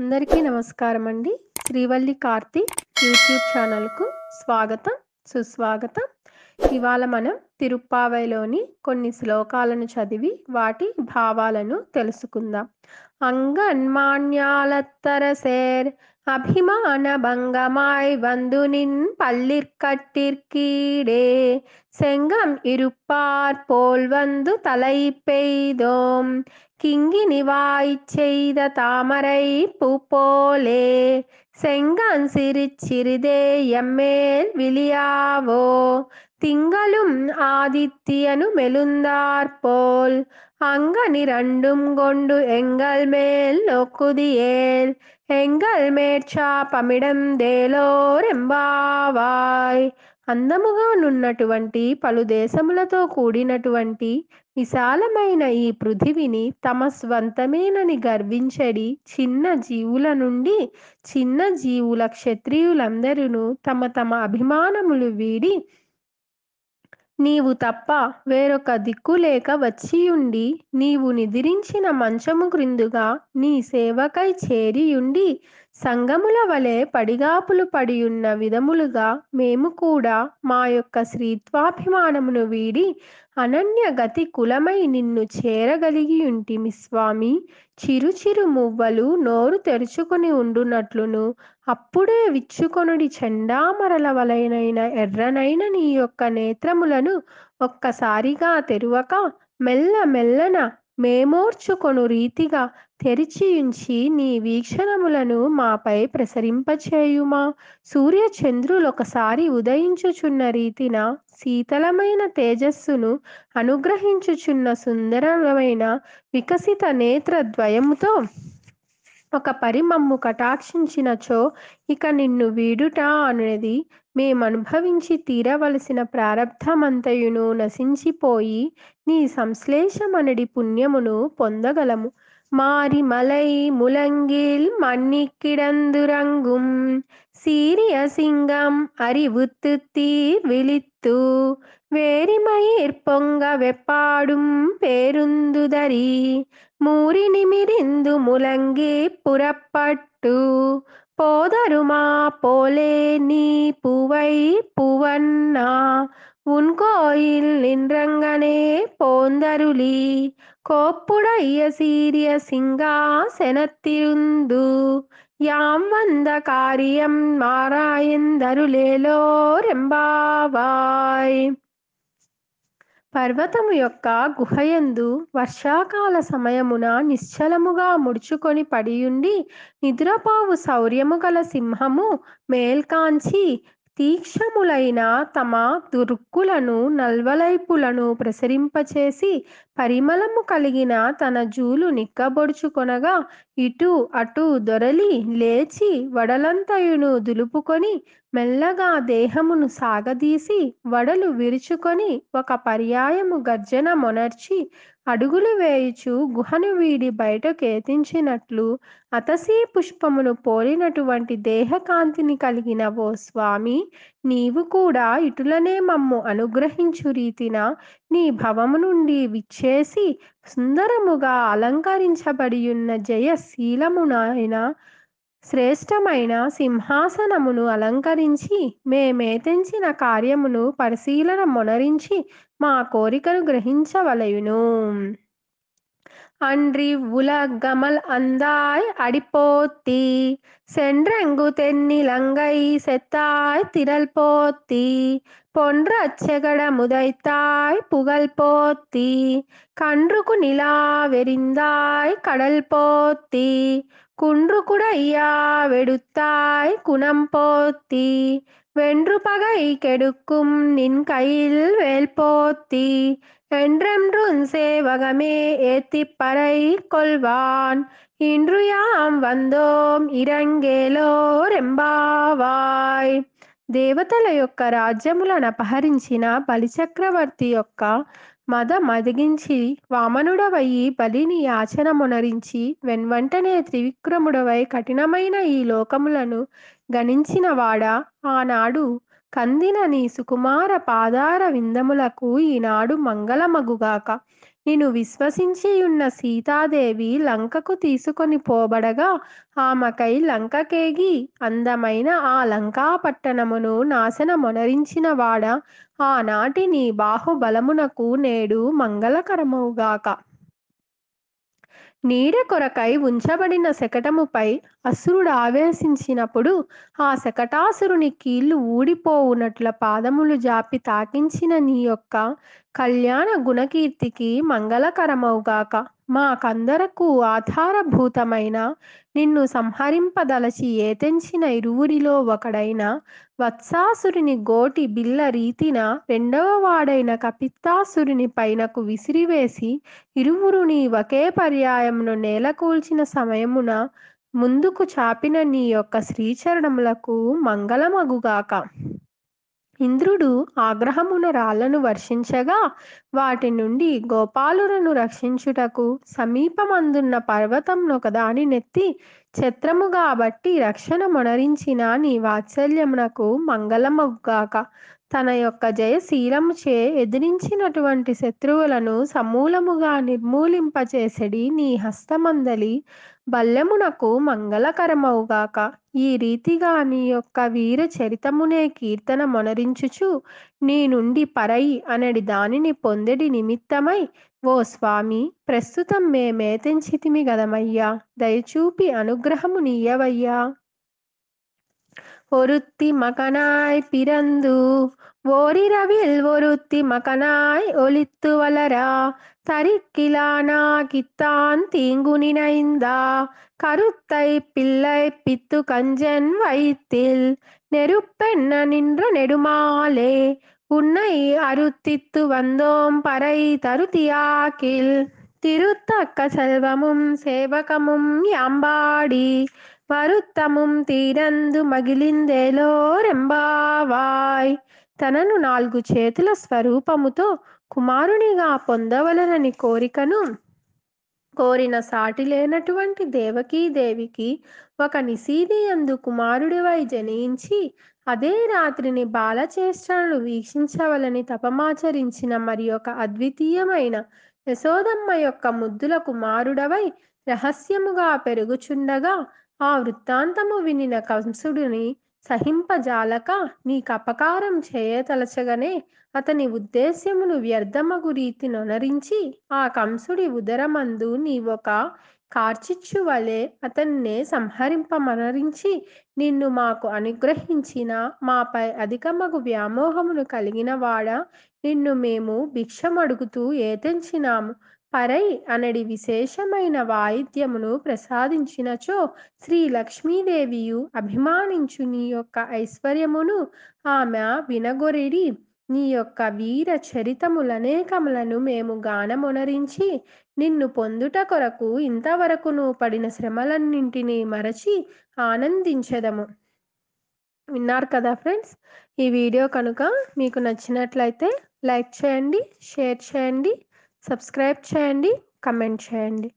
అందరికీ నమస్కారం అండి శ్రీవల్లి కార్తీక్ యూట్యూబ్ ఛానల్కు స్వాగతం సుస్వాగతం ఇవాళ మనం తిరుప్పావైలోని కొన్ని శ్లోకాలను చదివి వాటి భావాలను తెలుసుకుందాం సేర్ అభిమాన భంగమాయ్ వందునిన్ పల్లిర్ కట్టిర్కీడే సెంగం ఇరుపార్ పోల్ వందు తలై పెయిదోం కింగి నివాయ్ చెయ్ద తామరై పుపోలే సెంగం సిరి చిరిదే ఎమ్మేల్ విలియావో திங்களும் ஆதித்தியனு గొండు அங்கனி ரண்டும் கொண்டு எங்கள் மேல் நோக்குதியேல் எங்கள் దేలో దేలోరెంబావాయ్ అందముగా నున్నటువంటి పలు దేశములతో కూడినటువంటి విశాలమైన ఈ పృథివిని తమ స్వంతమేనని గర్వించడి చిన్న జీవుల నుండి చిన్న జీవుల క్షత్రియులందరూ తమ తమ అభిమానములు వీడి నీవు తప్ప వేరొక దిక్కు లేక వచ్చియుండి నీవు నిద్రించిన మంచము క్రిందుగా నీ సేవకై చేరియుండి సంగముల వలె పడిగాపులు పడియున్న విధములుగా మేము కూడా మా యొక్క స్త్రీత్వాభిమానమును వీడి అనన్య గతి కులమై నిన్ను చేరగలిగి ఉంటిమి స్వామి చిరుచిరు మువ్వలు నోరు తెరుచుకుని ఉండునట్లును అప్పుడే విచ్చుకొనుడి చండామరల వలైన ఎర్రనైన నీ యొక్క నేత్రములను ఒక్కసారిగా తెరువక మెల్ల మెల్లన మేమోర్చుకొను రీతిగా తెరిచియుంచి నీ వీక్షణములను మాపై ప్రసరింపచేయుమా ఒకసారి ఉదయించుచున్న రీతిన శీతలమైన తేజస్సును అనుగ్రహించుచున్న సుందరమైన వికసిత ద్వయముతో ఒక పరిమమ్ము కటాక్షించినచో ఇక నిన్ను వీడుట అనేది మేమనుభవించి తీరవలసిన ప్రారంధమంతయును నశించిపోయి నీ సంశ్లేషమనడి పుణ్యమును పొందగలము மாரிமலை முழங்கில் மண்ணி கிடந்துறங்கும் சீரிய சிங்கம் அறிவுத்து தீ விழித்து வேரிமயிர் பொங்க வெப்பாடும் பேருந்துதறி மூறி நிமிரிந்து முழங்கி புறப்பட்டு போதருமா போலே நீ புவை புவன்னா உன்கோயில் நின்றங்கனே போந்தருளி கோப்புடைய சீரிய சிங்காசனத்திருந்து யாம் కార్యం మారాయందరులేలో రెంబావాయ్ పర్వతము యొక్క గుహయందు వర్షాకాల సమయమున నిశ్చలముగా ముడుచుకొని పడియుండి నిద్రపావు శౌర్యము గల సింహము మేల్కాంచి తీక్షములైన తమ దుర్గులను నల్వలైపులను ప్రసరింపచేసి పరిమళము కలిగిన తన జూలు నిక్కబొడుచుకొనగా ఇటు అటు దొరలి లేచి వడలంతయును దులుపుకొని మెల్లగా దేహమును సాగదీసి వడలు విరుచుకొని ఒక పర్యాయము గర్జన మొనర్చి అడుగులు వేయుచు గుహను వీడి బయటకేతించినట్లు అతసీ పుష్పమును పోలినటువంటి దేహకాంతిని కలిగిన ఓ స్వామి నీవు కూడా ఇటులనే మమ్ము అనుగ్రహించు రీతిన నీ భవము నుండి విచ్చేసి సుందరముగా అలంకరించబడియున్న జయశీలమునాయన శ్రేష్టమైన సింహాసనమును అలంకరించి మేమేతెంచిన కార్యమును పరిశీలన మొనరించి మా కోరికను గ్రహించవలయును అండ్రి ఉల గమల్ అందాయ్ అడిపోతి సెండ్రంగు లంగై సెత్తాయ్ తిరల్పోతి పొండ్ర పొండ్రచ్చగడ ముదైతాయ్ పుగల్పోత్తి కండ్రుకు నిలా వెరిందాయ్ కడల్పోత్తి குன்று குடையா வெடுத்தாய் குணம் போத்தி வென்று பகை கெடுக்கும் நின் கையில் வேல் போத்தி என்றென்றும் சேவகமே ஏத்தி பறை கொள்வான் இன்று யாம் வந்தோம் இறங்கேலோ ரெம்பாவாய் దేవతల యొక్క రాజ్యములను అపహరించిన బలిచక్రవర్తి యొక్క మద మదిగించి వామనుడవయి బలిని యాచనమునరించి వెన్వంటనే త్రివిక్రముడవై కఠినమైన ఈ లోకములను గణించినవాడా ఆనాడు కందిన నీ సుకుమార పాదార విందములకు ఈనాడు మంగళమగుగాక నేను విశ్వసించియున్న సీతాదేవి లంకకు తీసుకొని పోబడగా ఆమెకై లంకకేగి అందమైన ఆ లంకా మొనరించిన వాడ ఆనాటి నీ బాహుబలమునకు నేడు మంగళకరమవుగాక నీడ కొరకై ఉంచబడిన శకటముపై అసురుడు ఆవేశించినప్పుడు ఆ శకటాసురుని కీళ్లు ఊడిపోవునట్ల పాదములు జాపి తాకించిన నీ యొక్క కళ్యాణ గుణకీర్తికి మంగళకరమవుగాక మాకందరకు ఆధారభూతమైన నిన్ను సంహరింపదలచి ఏతెంచిన ఇరువురిలో ఒకడైన వత్సాసురుని గోటి బిల్ల రీతిన రెండవ వాడైన కపిత్తాసురుని పైనకు విసిరివేసి ఇరువురుని ఒకే పర్యాయమును నేలకూల్చిన సమయమున ముందుకు చాపిన నీ యొక్క శ్రీచరణములకు మంగళమగుగాక ఇంద్రుడు ఆగ్రహమున రాళ్లను వర్షించగా వాటి నుండి గోపాలులను రక్షించుటకు సమీపమందున్న ఒకదాని నెత్తి ఛత్రము కాబట్టి రక్షణ మొనరించిన నీ వాత్సల్యమునకు మంగళమగుగాక తన యొక్క జయశీలముచే ఎదిరించినటువంటి శత్రువులను సమూలముగా నిర్మూలింపచేసడి నీ హస్తమందలి బల్లెమునకు మంగళకరమవుగాక ఈ రీతిగా నీ యొక్క వీర చరితమునే కీర్తన మొనరించుచు నీ నుండి పరై అనడి దానిని పొందడి నిమిత్తమై ఓ స్వామి ప్రస్తుతం మేమేతించితిమి గదమయ్యా దయచూపి అనుగ్రహము నీయవయ్యా ஒருத்தி மகனாய் பிறந்து ஓரிரவில் ஒருத்தி மகனாய் ஒலித்து வளரா கித்தான் தீங்கு நினைந்தா கருத்தை பிள்ளை பித்து கஞ்சன் வைத்தில் நெருப்பென்ன நின்ற நெடுமாலே உன்னை அருத்தித்து வந்தோம் பறை தருதியாக்கில் திருத்தக்க செல்வமும் சேவகமும் யாம்பாடி పరుత్తముం తీరందు మగిలిందేలో రెంబావాయ్ తనను నాలుగు చేతుల స్వరూపముతో కుమారునిగా పొందవలనని కోరికను కోరిన సాటి లేనటువంటి దేవికి ఒక నిశీది అందు కుమారుడివై జనించి అదే రాత్రిని బాలచేష్టను వీక్షించవలని తపమాచరించిన మరి ఒక అద్వితీయమైన యశోదమ్మ యొక్క ముద్దుల కుమారుడవై రహస్యముగా పెరుగుచుండగా ఆ వృత్తాంతము వినిన కంసుడిని సహింపజాలక నీకు అపకారం చేయతలచగనే అతని ఉద్దేశ్యమును వ్యర్థమగు ననరించి ఆ కంసుడి ఉదరమందు నీ ఒక కార్చిచ్చు వలె అతన్నే సంహరింపమనరించి నిన్ను మాకు అనుగ్రహించిన మాపై అధికమగు వ్యామోహమును కలిగిన వాడ నిన్ను మేము భిక్షమడుగుతూ ఏతెంచినాము పరై అనడి విశేషమైన వాయిద్యమును ప్రసాదించినచో శ్రీ లక్ష్మీదేవియు అభిమానించు నీ యొక్క ఐశ్వర్యమును ఆమె వినగొరిడి నీ యొక్క వీర చరితములనేకములను మేము గానమునరించి నిన్ను పొందుట కొరకు ఇంతవరకు నువ్వు పడిన శ్రమలన్నింటినీ మరచి ఆనందించదము విన్నారు కదా ఫ్రెండ్స్ ఈ వీడియో కనుక మీకు నచ్చినట్లయితే లైక్ చేయండి షేర్ చేయండి సబ్స్క్రైబ్ చేయండి కమెంట్ చేయండి